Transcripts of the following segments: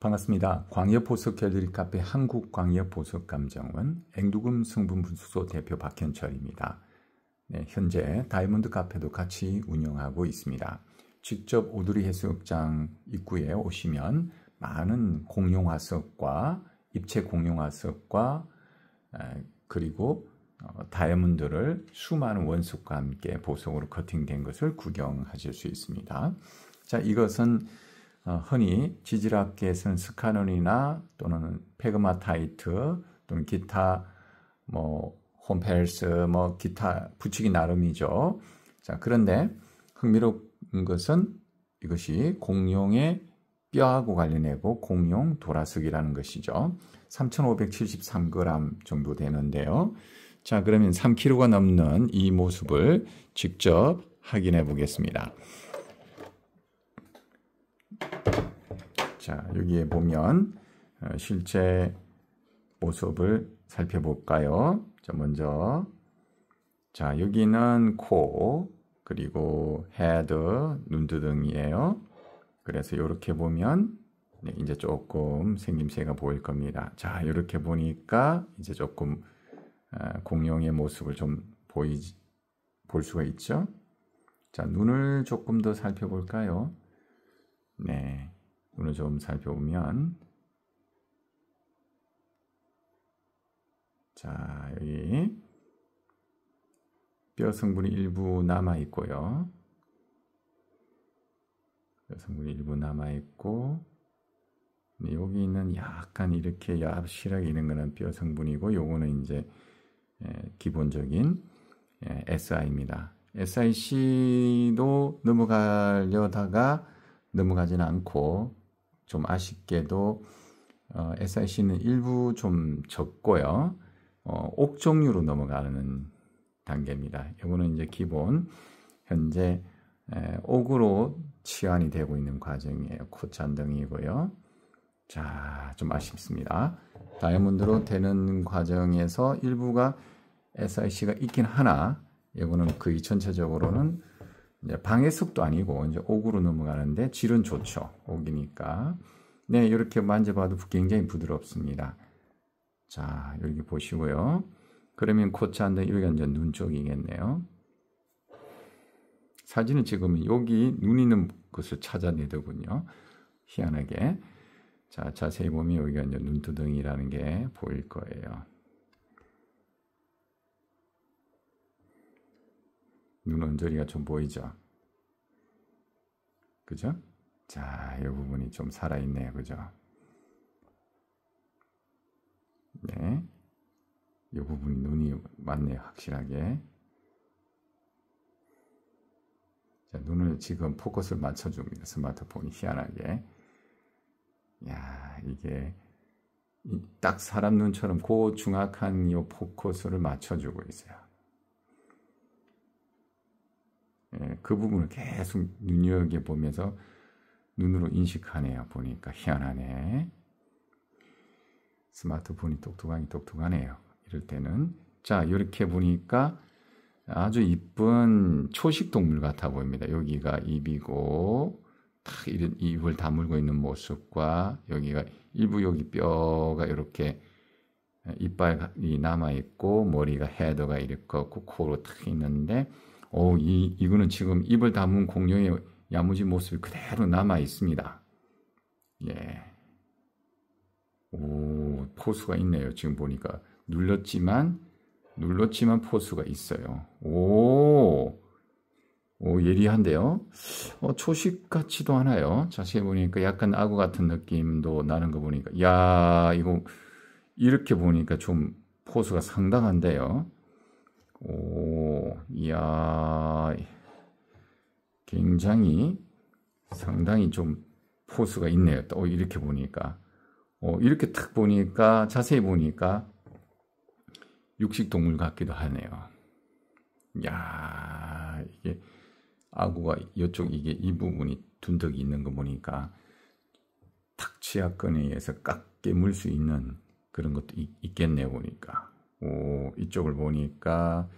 반갑습니다. 광역보석 결릴 카페 한국광역보석감정원 앵두금 성분분수소 대표 박현철입니다. 네, 현재 다이몬드 카페도 같이 운영하고 있습니다. 직접 오드리 해수욕장 입구에 오시면 많은 공룡화석과 입체 공룡화석과 그리고 어, 다이아몬드를 수많은 원석과 함께 보석으로 커팅된 것을 구경하실 수 있습니다. 자, 이것은 어, 흔히 지질학계에서는 스카논이나 또는 페그마타이트 또는 기타 뭐 홈펠스 뭐 기타 붙이기 나름이죠. 자 그런데 흥미로운 것은 이것이 공룡의 뼈하고 관련되고 공룡 돌아서기라는 것이죠. 3,573g 정도 되는데요. 자 그러면 3kg가 넘는 이 모습을 직접 확인해 보겠습니다. 자, 여기에 보면 어, 실제 모습을 살펴볼까요? 자, 먼저 자, 여기는 코 그리고 헤드 눈두덩이에요. 그래서 이렇게 보면 네, 이제 조금 생김새가 보일 겁니다. 자, 이렇게 보니까 이제 조금 어, 공룡의 모습을 좀보이볼 수가 있죠. 자, 눈을 조금 더 살펴볼까요? 네. 오늘 좀 살펴보면 자 여기 뼈 성분이 일부 남아 있고요. 뼈 성분이 일부 남아 있고 여기 있는 약간 이렇게 얍실하게 있는 거는 뼈 성분이고 요거는 이제 예, 기본적인 예, SI입니다. SIC도 넘어가려다가 넘어가지는 않고 좀 아쉽게도 어, SIC는 일부 좀 적고요. 어, 옥종류로 넘어가는 단계입니다. 이거는 이제 기본 현재 에, 옥으로 치환이 되고 있는 과정이에요. 콧잔등이고요. 자, 좀 아쉽습니다. 다이아몬드로 되는 과정에서 일부가 SIC가 있긴 하나 이거는 거의 전체적으로는 이제 방해석도 아니고 이제 옥으로 넘어가는데 질은 좋죠. 옥이니까. 네, 이렇게 만져봐도 굉장히 부드럽습니다. 자, 여기 보시고요. 그러면 코치한데 여기가 이제 눈 쪽이겠네요. 사진은 지금 여기 눈 있는 것을 찾아내더군요. 희한하게. 자, 자세히 보면 여기가 이제 눈두덩이라는 게 보일 거예요. 눈 언저리가 좀 보이죠? 그죠? 자, 이 부분이 좀 살아있네요. 그죠? 네. 이 부분이 눈이 맞네요. 확실하게. 자, 눈을 지금 포커스를 맞춰줍니다. 스마트폰이 희한하게. 야 이게 딱 사람 눈처럼 고중악한 이 포커스를 맞춰주고 있어요. 그 부분을 계속 눈여겨보면서 눈으로 인식하네요. 보니까 희한하네. 스마트폰이 똑똑하니 똑똑하네요. 이럴 때는 자 이렇게 보니까 아주 이쁜 초식 동물 같아 보입니다. 여기가 입이고 탁 이런 입을 다물고 있는 모습과 여기가 일부 여기 뼈가 이렇게 이빨이 남아 있고 머리가 헤더가 이렇게 코로 탁 있는데 오, 이, 이거는 지금 입을 담은 공룡의 야무진 모습이 그대로 남아 있습니다. 예. 오, 포수가 있네요. 지금 보니까. 눌렀지만, 눌렀지만 포수가 있어요. 오, 오, 예리한데요? 어, 초식 같지도 않아요. 자세히 보니까 약간 악어 같은 느낌도 나는 거 보니까. 야 이거, 이렇게 보니까 좀 포수가 상당한데요. 오, 이야, 굉장히 상당히 좀 포스가 있네요. 또 이렇게 보니까. 어, 이렇게 탁 보니까, 자세히 보니까, 육식동물 같기도 하네요. 야 이게 아구가 이쪽 이게 이 부분이 둔덕이 있는 거 보니까 탁 치아끈에 의해서 깎게 물 수 있는 그런 것도 있, 겠네 요 보니까 오, 어, 이쪽을 보니까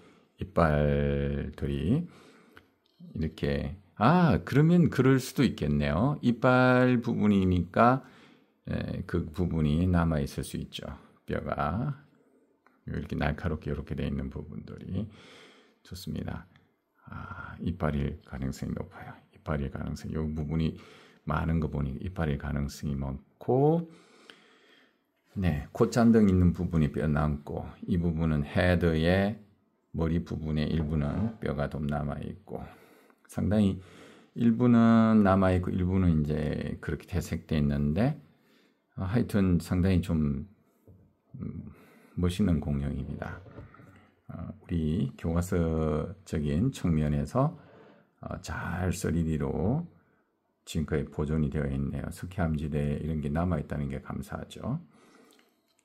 이빨들이 이렇게 아 그러면 그럴 수도 있겠네요. 이빨 부분이니까 에, 예, 그 부분이 남아 있을 수 있죠. 뼈가 이렇게 날카롭게 이렇게 되어 있는 부분들이 좋습니다. 아, 이빨일 가능성이 높아요. 이빨일 가능성 이 부분이 많은 거 보니 이빨일 가능성이 많고 네, 콧잔등 있는 부분이 뼈 남고 이 부분은 헤드의 머리 부분의 일부는 뼈가 좀 남아 있고 상당히 일부는 남아 있고 일부는 이제 그렇게 퇴색돼 있는데 어, 하여튼 상당히 좀 음, 멋있는 공룡입니다. 어, 우리 교과서적인 측면에서 어, 잘 3D로 지금까지 보존이 되어 있네요. 숙회암지대 이런 게 남아 있다는 게 감사하죠.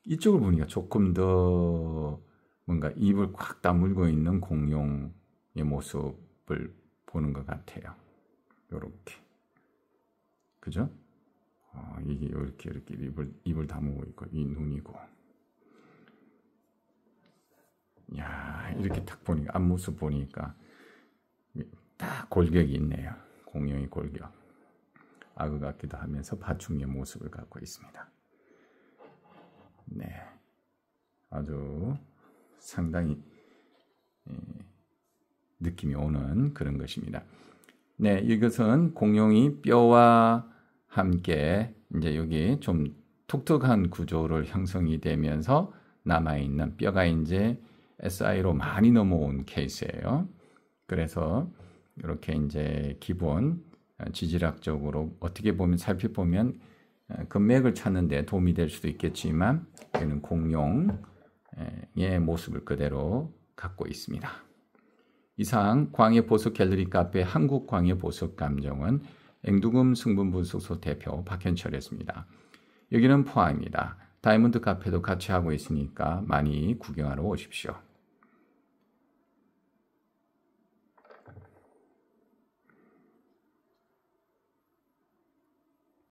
이쪽을 보니까 조금 더 뭔가 입을 꽉 다물고 있는 공룡의 모습을 보는 것 같아요. 요렇게. 그죠? 어, 이게 이렇게 이렇게 입을 입을 다물고 있고 이 눈이고. 야 이렇게 딱 보니까 앞모습 보니까 딱 골격이 있네요. 공룡의 골격. 악어 같기도 하면서 파충의 모습을 갖고 있습니다. 네. 아주 상당히 예, 느낌이 오는 그런 것입니다. 네, 이것은 공룡이 뼈와 함께 이제 여기 좀 툭툭한 구조를 형성이 되면서 남아 있는 뼈가 이제 SI로 많이 넘어온 케이스예요. 그래서 이렇게 이제 기본 어, 지질학적으로 어떻게 보면 살펴보면 어, 금맥을 찾는 데 도움이 될 수도 있겠지만 여는 공룡의 모습을 그대로 갖고 있습니다. 이상 광해 보석 갤러리 카페 한국 광해 보석 감정은 앵두금 승분분석소 대표 박현철이었습니다. 여기는 포항입니다. 다이몬드 카페도 같이 하고 있으니까 많이 구경하러 오십시오.